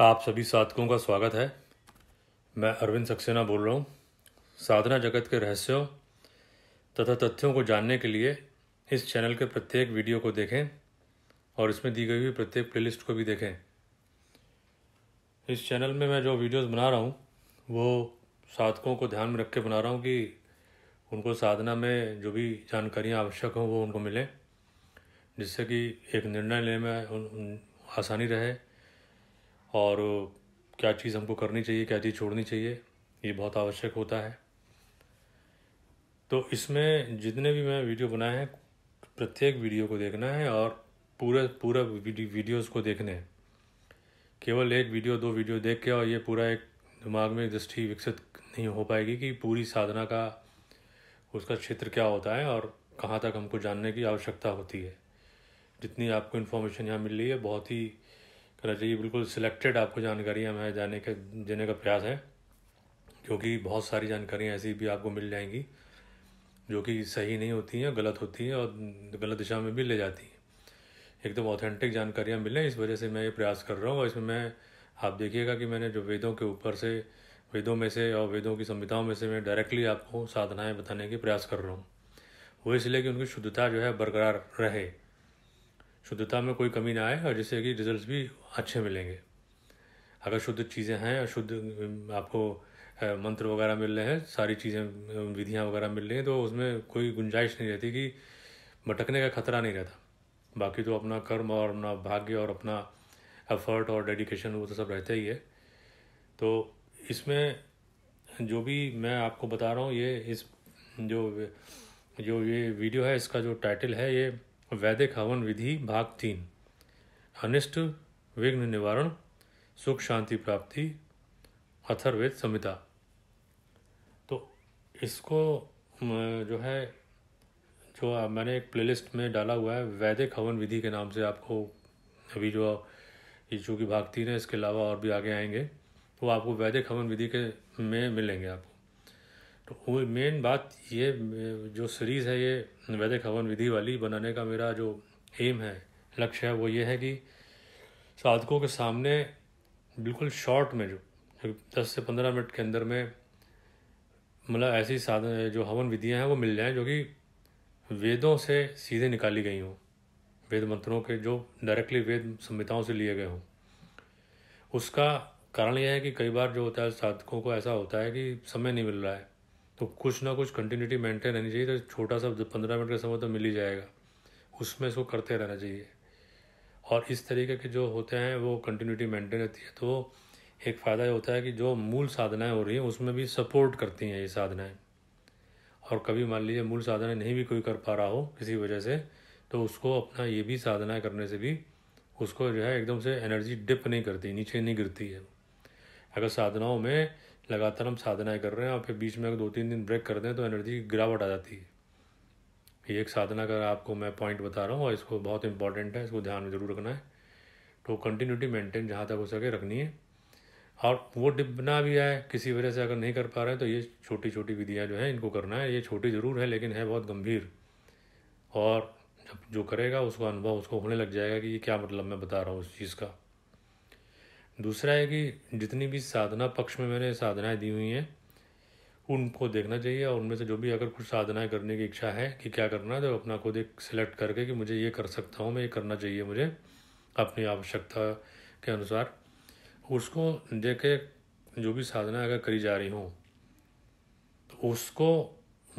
आप सभी साधकों का स्वागत है मैं अरविंद सक्सेना बोल रहा हूँ साधना जगत के रहस्यों तथा तथ्यों को जानने के लिए इस चैनल के प्रत्येक वीडियो को देखें और इसमें दी गई हुई प्रत्येक प्लेलिस्ट को भी देखें इस चैनल में मैं जो वीडियोस बना रहा हूँ वो साधकों को ध्यान में रख के बना रहा हूँ कि उनको साधना में जो भी जानकारियाँ आवश्यक हों वो उनको मिलें जिससे कि एक निर्णय लेने में आसानी रहे और क्या चीज़ हमको करनी चाहिए क्या चीज़ छोड़नी चाहिए ये बहुत आवश्यक होता है तो इसमें जितने भी मैं वीडियो बनाए हैं प्रत्येक वीडियो को देखना है और पूरे पूरा वीडियोस को देखने हैं केवल एक वीडियो दो वीडियो देख के और ये पूरा एक दिमाग में दृष्टि विकसित नहीं हो पाएगी कि पूरी साधना का उसका क्षेत्र क्या होता है और कहाँ तक हमको जानने की आवश्यकता होती है जितनी आपको इन्फॉर्मेशन यहाँ मिल रही है बहुत ही कराची की बिल्कुल सिलेक्टेड आपको जानकारियाँ मैं जाने के देने का प्रयास है क्योंकि बहुत सारी जानकारियाँ ऐसी भी आपको मिल जाएंगी जो कि सही नहीं होती हैं गलत होती हैं और गलत दिशा में भी ले जाती हैं एकदम ऑथेंटिक तो जानकारियाँ मिलें इस वजह से मैं ये प्रयास कर रहा हूँ और इसमें मैं आप देखिएगा कि मैंने जो वेदों के ऊपर से वेदों में से और वेदों की संहिताओं में से मैं डायरेक्टली आपको साधनाएँ बताने के प्रयास कर रहा हूँ वो इसलिए कि उनकी शुद्धता जो है बरकरार रहे शुद्धता में कोई कमी ना आए और जिससे कि रिज़ल्ट भी अच्छे मिलेंगे अगर शुद्ध चीज़ें हैं और शुद्ध आपको मंत्र वगैरह मिल रहे हैं सारी चीज़ें विधियाँ वगैरह मिल रही हैं तो उसमें कोई गुंजाइश नहीं रहती कि भटकने का खतरा नहीं रहता बाकी तो अपना कर्म और अपना भाग्य और अपना एफर्ट और डेडिकेशन वो तो सब रहता ही है तो इसमें जो भी मैं आपको बता रहा हूँ ये इस जो जो ये वीडियो है इसका जो टाइटल है ये वैदिक हवन विधि भाग तीन अनिष्ट विघ्न निवारण सुख शांति प्राप्ति अथर्वेद संहिता तो इसको जो है जो मैंने एक प्लेलिस्ट में डाला हुआ है वैदिक हवन विधि के नाम से आपको अभी जो ये चूँकि भाग तीन है इसके अलावा और भी आगे आएंगे वो तो आपको वैदिक हवन विधि के में मिलेंगे आपको तो मेन बात ये जो सीरीज़ है ये वैदिक हवन विधि वाली बनाने का मेरा जो एम है लक्ष्य है वो ये है कि साधकों के सामने बिल्कुल शॉर्ट में जो दस से पंद्रह मिनट के अंदर में मतलब ऐसी साधन जो हवन विधियाँ हैं वो मिल जाएँ जो कि वेदों से सीधे निकाली गई हों वेद मंत्रों के जो डायरेक्टली वेद संहिताओं से लिए गए हों उसका कारण यह है कि कई बार जो होता है साधकों को ऐसा होता है कि समय नहीं मिल रहा है तो कुछ ना कुछ कंटिन्यूटी मेंटेन रहनी चाहिए तो छोटा सा पंद्रह मिनट का समय तो मिल ही जाएगा उसमें इसको करते रहना चाहिए और इस तरीके के जो होते हैं वो कंटिन्यूटी मेंटेन रहती है तो एक फ़ायदा ये होता है कि जो मूल साधनाएं हो रही हैं उसमें भी सपोर्ट करती हैं ये साधनाएं और कभी मान लीजिए मूल साधनाएँ नहीं भी कोई कर पा रहा हो किसी वजह से तो उसको अपना ये भी साधनाएँ करने से भी उसको जो है एकदम से एनर्जी डिप नहीं करती नीचे नहीं गिरती है अगर साधनाओं में लगातार हम साधनाएं कर रहे हैं और फिर बीच में अगर दो तीन दिन ब्रेक कर दें तो एनर्जी की गिरावट आ जाती है ये एक साधना का आपको मैं पॉइंट बता रहा हूँ और इसको बहुत इंपॉर्टेंट है इसको ध्यान में जरूर रखना है तो कंटिन्यूटी मेंटेन जहाँ तक हो सके रखनी है और वो डिबना भी है किसी वजह से अगर नहीं कर पा रहे तो ये छोटी छोटी विधियाँ जो हैं इनको करना है ये छोटी ज़रूर है लेकिन है बहुत गंभीर और जब जो करेगा उसका अनुभव उसको होने लग जाएगा कि ये क्या मतलब मैं बता रहा हूँ उस चीज़ का दूसरा है कि जितनी भी साधना पक्ष में मैंने साधनाएं दी हुई हैं उनको देखना चाहिए और उनमें से जो भी अगर कुछ साधनाएं करने की इच्छा है कि क्या करना है तो अपना खुद एक सिलेक्ट करके कि मुझे ये कर सकता हूँ मैं ये करना चाहिए मुझे अपनी आवश्यकता के अनुसार उसको देखे जो भी साधना अगर करी जा रही हूँ तो उसको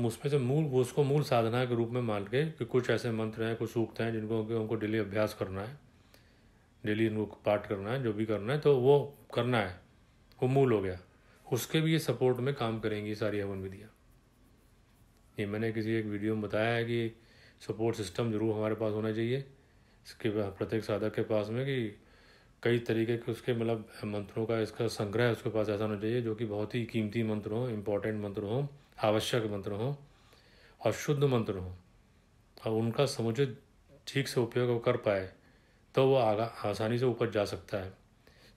उसमें से मूल उसको मूल साधना के रूप में मान के कि कुछ ऐसे मंत्र हैं कुछ सूक्त हैं जिनको उनको डेली अभ्यास करना है डेली इनको पाठ करना है जो भी करना है तो वो करना है वो मूल हो गया उसके भी ये सपोर्ट में काम करेंगी सारी हवन विधियाँ ये मैंने किसी एक वीडियो में बताया है कि सपोर्ट सिस्टम ज़रूर हमारे पास होना चाहिए इसके प्रत्येक साधक के पास में कि कई तरीके के उसके मतलब मंत्रों का इसका संग्रह उसके पास ऐसा होना चाहिए जो कि बहुत ही कीमती मंत्र हों इम्पॉर्टेंट मंत्र हों आवश्यक मंत्र हों और शुद्ध मंत्र हों और उनका समुचित ठीक से उपयोग कर पाए तो वो आगा आसानी से ऊपर जा सकता है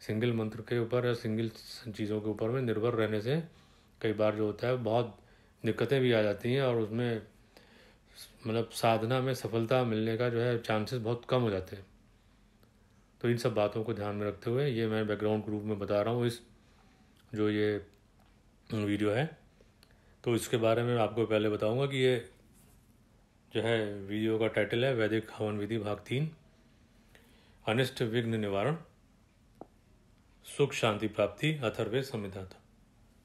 सिंगल मंत्र के ऊपर या सिंगल चीज़ों के ऊपर में निर्भर रहने से कई बार जो होता है बहुत दिक्कतें भी आ जाती हैं और उसमें मतलब साधना में सफलता मिलने का जो है चांसेस बहुत कम हो जाते हैं तो इन सब बातों को ध्यान में रखते हुए ये मैं बैकग्राउंड ग्रुप में बता रहा हूँ इस जो ये वीडियो है तो इसके बारे में आपको पहले बताऊँगा कि ये जो है वीडियो का टाइटल है वैदिक हवन विधि भाग तीन अनिष्ट विघ्न निवारण सुख शांति प्राप्ति अथर्वे संहिता था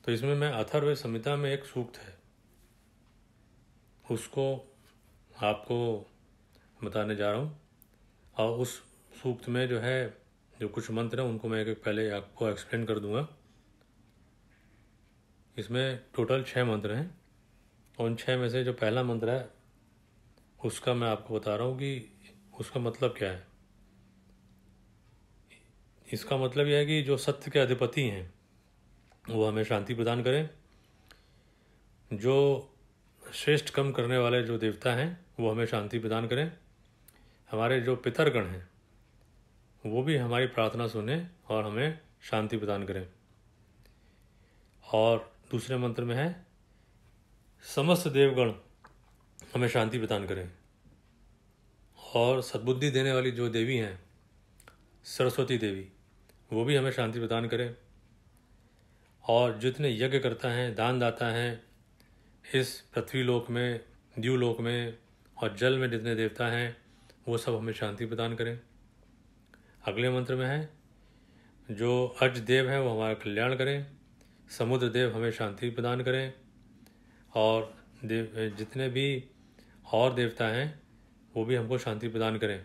तो इसमें मैं अथर्व संहिता में एक सूक्त है उसको आपको बताने जा रहा हूँ और उस सूक्त में जो है जो कुछ मंत्र हैं उनको मैं एक एक पहले आपको एक्सप्लेन कर दूंगा इसमें टोटल छः मंत्र हैं और उन छः में से जो पहला मंत्र है उसका मैं आपको बता रहा हूँ कि उसका मतलब क्या है इसका मतलब यह है कि जो सत्य के अधिपति हैं वो हमें शांति प्रदान करें जो श्रेष्ठ कम करने वाले जो देवता हैं वो हमें शांति प्रदान करें हमारे जो पितरगण हैं वो भी हमारी प्रार्थना सुने और हमें शांति प्रदान करें और दूसरे मंत्र में है समस्त देवगण हमें शांति प्रदान करें और सद्बुद्धि देने वाली जो देवी हैं सरस्वती देवी वो भी हमें शांति प्रदान करें और जितने यज्ञ करता हैं दान दाता हैं इस पृथ्वी लोक में द्यूलोक में और जल में जितने देवता हैं वो सब हमें शांति प्रदान करें अगले मंत्र में है जो अज देव हैं वो हमारा कल्याण करें समुद्र देव हमें शांति प्रदान करें और देव जितने भी और देवता हैं वो भी हमको शांति प्रदान करें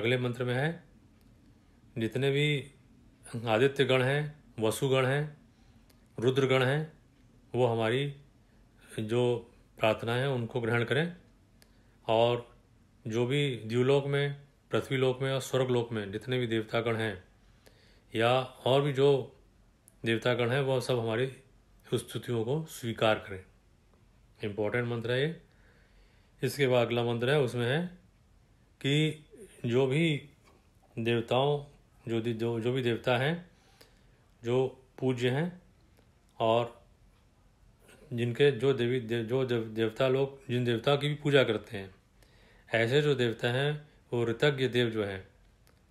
अगले मंत्र में है जितने भी आदित्य गण हैं वसुगण हैं रुद्रगण हैं वो हमारी जो प्रार्थना है उनको ग्रहण करें और जो भी द्यूलोक में पृथ्वीलोक में और स्वर्गलोक में जितने भी देवतागण हैं या और भी जो देवतागण हैं वह सब हमारी स्तुतियों को स्वीकार करें इम्पोर्टेंट मंत्र है ये इसके बाद अगला मंत्र है उसमें है कि जो भी देवताओं जो जो जो भी देवता हैं जो पूज्य हैं और जिनके जो देवी देव, जो देव, देवता लोग जिन देवताओं की भी पूजा करते हैं ऐसे जो देवता हैं वो ऋतज्ञ देव जो हैं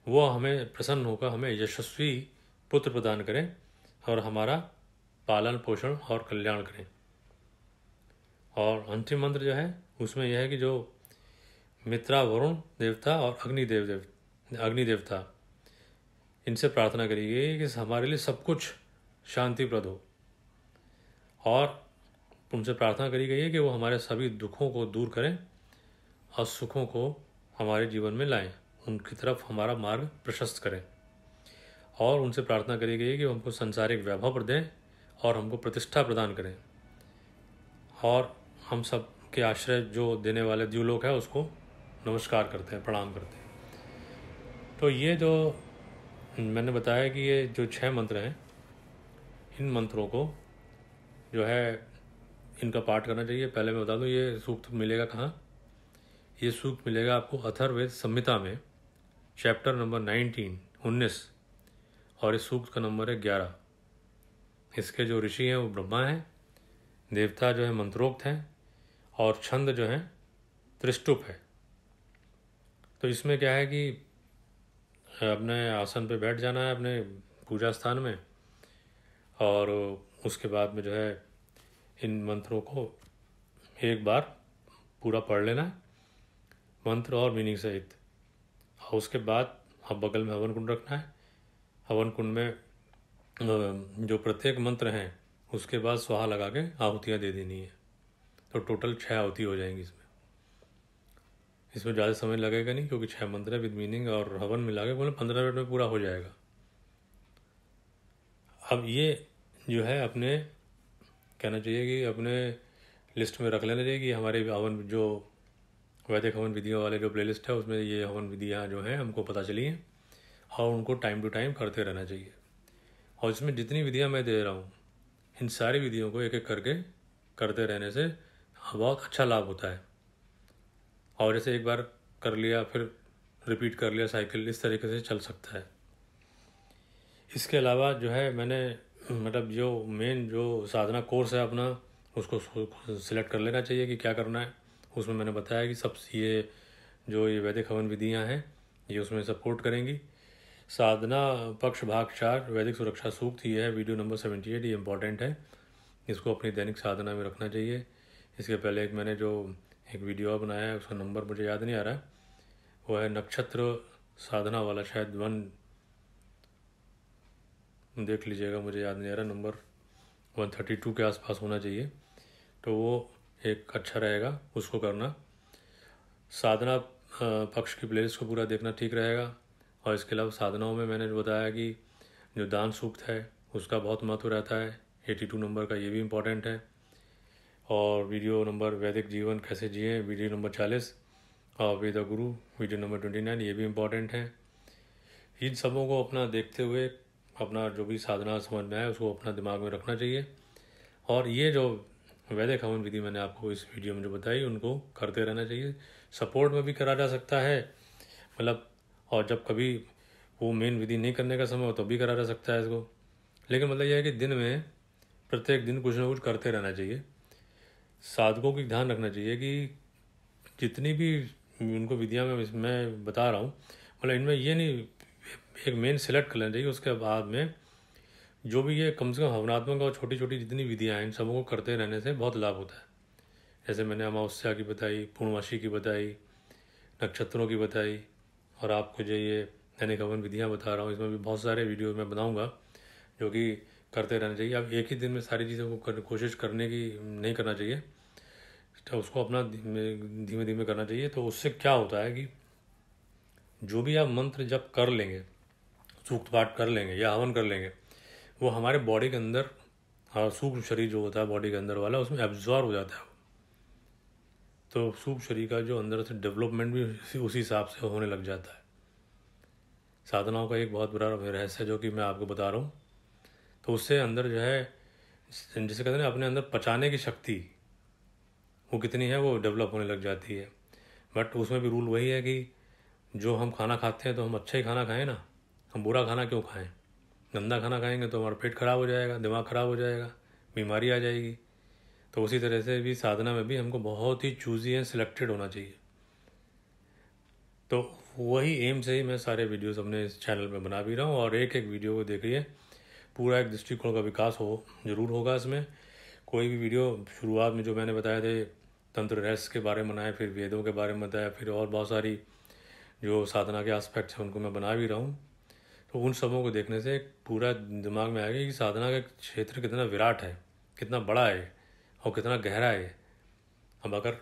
वो हमें प्रसन्न होकर हमें यशस्वी पुत्र प्रदान करें और हमारा पालन पोषण और कल्याण करें और अंतिम मंत्र जो है उसमें यह है कि जो मित्रा वरुण देवता और अग्निदेव देव अग्निदेवता इनसे प्रार्थना करिए कि हमारे लिए सब कुछ शांतिप्रद हो और उनसे प्रार्थना करी गई है कि वो हमारे सभी दुखों को दूर करें और सुखों को हमारे जीवन में लाएं उनकी तरफ हमारा मार्ग प्रशस्त करें और उनसे प्रार्थना करी गई है कि वो हमको संसारिक वैभव पर दें और हमको प्रतिष्ठा प्रदान करें और हम सब के आश्रय जो देने वाले द्यूलोक है उसको नमस्कार करते हैं प्रणाम करते हैं तो ये जो मैंने बताया कि ये जो छह मंत्र हैं इन मंत्रों को जो है इनका पाठ करना चाहिए पहले मैं बता दूं ये सूक्त मिलेगा कहाँ ये सूक्त मिलेगा आपको अथर्वेद संहिता में चैप्टर नंबर नाइनटीन उन्नीस और इस सूक्त का नंबर है ग्यारह इसके जो ऋषि हैं वो ब्रह्मा हैं देवता जो है मंत्रोक्त हैं और छंद जो है त्रिष्टुप है तो इसमें क्या है कि अपने आसन पे बैठ जाना है अपने पूजा स्थान में और उसके बाद में जो है इन मंत्रों को एक बार पूरा पढ़ लेना है मंत्र और मीनिंग सहित और उसके बाद अब बगल में हवन कुंड रखना है हवन कुंड में जो प्रत्येक मंत्र हैं उसके बाद सुहा लगा के आहुतियाँ दे देनी है तो टोटल छः आहुति हो जाएंगी इसमें इसमें ज़्यादा समय लगेगा नहीं क्योंकि छः मंत्र है विद मीनिंग और हवन मिला के बोले पंद्रह मिनट में पूरा हो जाएगा अब ये जो है अपने कहना चाहिए कि अपने लिस्ट में रख लेना चाहिए कि हमारे हवन जो वैदिक हवन विधियों वाले जो प्लेलिस्ट है उसमें ये हवन विधियाँ जो हैं हमको पता चली हैं और उनको टाइम टू टाइम करते रहना चाहिए और इसमें जितनी विधियाँ मैं दे रहा हूँ इन सारी विधियों को एक एक करके करते रहने से बहुत अच्छा लाभ होता है और जैसे एक बार कर लिया फिर रिपीट कर लिया साइकिल इस तरीके से चल सकता है इसके अलावा जो है मैंने मतलब जो मेन जो साधना कोर्स है अपना उसको सिलेक्ट कर लेना चाहिए कि क्या करना है उसमें मैंने बताया कि सब ये जो ये वैदिक हवन विधियाँ हैं ये उसमें सपोर्ट करेंगी साधना पक्ष भाग चार वैदिक सुरक्षा सूक्त ये है वीडियो नंबर सेवेंटी एट ये इम्पॉर्टेंट है इसको अपनी दैनिक साधना में रखना चाहिए इसके पहले एक मैंने जो एक वीडियो बनाया है उसका नंबर मुझे याद नहीं आ रहा है वो है नक्षत्र साधना वाला शायद वन देख लीजिएगा मुझे याद नहीं आ रहा नंबर वन थर्टी टू के आसपास होना चाहिए तो वो एक अच्छा रहेगा उसको करना साधना पक्ष की प्लेलिस्ट को पूरा देखना ठीक रहेगा और इसके अलावा साधनाओं में मैंने बताया कि जो दान सूक्त है उसका बहुत महत्व रहता है एटी टू नंबर का ये भी इम्पोर्टेंट है और वीडियो नंबर वैदिक जीवन कैसे जिए वीडियो नंबर चालीस और वेद गुरु वीडियो नंबर ट्वेंटी नाइन ये भी इम्पोर्टेंट है इन सबों को अपना देखते हुए अपना जो भी साधना समझ में आए उसको अपना दिमाग में रखना चाहिए और ये जो वैदिक हवन विधि मैंने आपको इस वीडियो में जो बताई उनको करते रहना चाहिए सपोर्ट में भी करा जा सकता है मतलब और जब कभी वो मेन विधि नहीं करने का समय हो तो भी करा जा सकता है इसको लेकिन मतलब यह है कि दिन में प्रत्येक दिन कुछ ना कुछ करते रहना चाहिए साधकों की ध्यान रखना चाहिए कि जितनी भी उनको विधियाँ मैं बता रहा हूँ मतलब इनमें ये नहीं एक मेन सेलेक्ट कर लेना चाहिए उसके बाद में जो भी ये कम से कम भावनात्मक और छोटी छोटी जितनी विधियाँ हैं इन सबों को करते रहने से बहुत लाभ होता है जैसे मैंने अमावस्या की बताई पूर्णमासी की बताई नक्षत्रों की बताई और आपको जो ये दैनिक हवन विधियाँ बता रहा हूँ इसमें भी बहुत सारे वीडियो मैं बनाऊँगा जो कि करते रहना चाहिए अब एक ही दिन में सारी चीज़ों को कर, कोशिश करने की नहीं करना चाहिए तो उसको अपना धीमे धीमे करना चाहिए तो उससे क्या होता है कि जो भी आप मंत्र जब कर लेंगे सूक्त पाठ कर लेंगे या हवन कर लेंगे वो हमारे बॉडी के अंदर हाँ, सूक्ष्म शरीर जो होता है बॉडी के अंदर वाला उसमें एब्जॉर्व हो जाता है तो सूक्ष्म शरीर का जो अंदर से डेवलपमेंट भी उसी हिसाब से होने लग जाता है साधनाओं का एक बहुत बड़ा रहस्य जो कि मैं आपको बता रहा हूँ तो उससे अंदर जो है जिसे कहते हैं अपने अंदर पचाने की शक्ति वो कितनी है वो डेवलप होने लग जाती है बट उसमें भी रूल वही है कि जो हम खाना खाते हैं तो हम अच्छा ही खाना खाएं ना हम बुरा खाना क्यों खाएं गंदा खाना खाएंगे तो हमारा पेट खराब हो जाएगा दिमाग खराब हो जाएगा बीमारी आ जाएगी तो उसी तरह से भी साधना में भी हमको बहुत ही चूजी एंड सिलेक्टेड होना चाहिए तो वही एम से ही मैं सारे वीडियोस अपने इस चैनल में बना भी रहा हूँ और एक एक वीडियो को देखिए पूरा एक दृष्टिकोण का विकास हो जरूर होगा इसमें कोई भी वीडियो शुरुआत में जो मैंने बताए थे तंत्र रहस्य के बारे में बनाया फिर वेदों के बारे में बताया फिर और बहुत सारी जो साधना के आस्पेक्ट्स हैं उनको मैं बना भी रहा हूँ तो उन सबों को देखने से पूरा दिमाग में आएगा कि साधना का क्षेत्र कितना विराट है कितना बड़ा है और कितना गहरा है अब अगर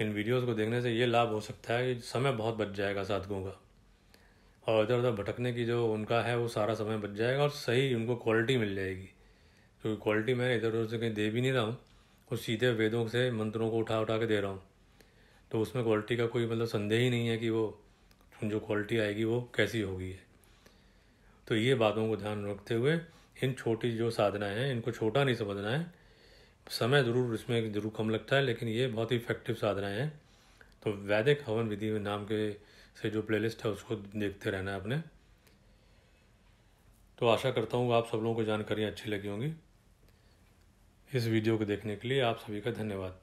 इन वीडियोस को देखने से ये लाभ हो सकता है कि समय बहुत बच जाएगा साधकों का और इधर उधर भटकने की जो उनका है वो सारा समय बच जाएगा और सही उनको क्वालिटी मिल जाएगी क्योंकि तो क्वालिटी मैं इधर उधर से कहीं दे भी नहीं रहा हूँ और सीधे वेदों से मंत्रों को उठा उठा के दे रहा हूँ तो उसमें क्वालिटी का कोई मतलब संदेह ही नहीं है कि वो जो क्वालिटी आएगी वो कैसी होगी है तो ये बातों को ध्यान रखते हुए इन छोटी जो साधनाएं हैं इनको छोटा नहीं समझना है समय ज़रूर इसमें ज़रूर कम लगता है लेकिन ये बहुत ही इफेक्टिव साधनाएं हैं तो वैदिक हवन विधि नाम के से जो प्लेलिस्ट है उसको देखते रहना है अपने तो आशा करता हूँ आप सब लोगों को जानकारियाँ अच्छी लगी होंगी इस वीडियो को देखने के लिए आप सभी का धन्यवाद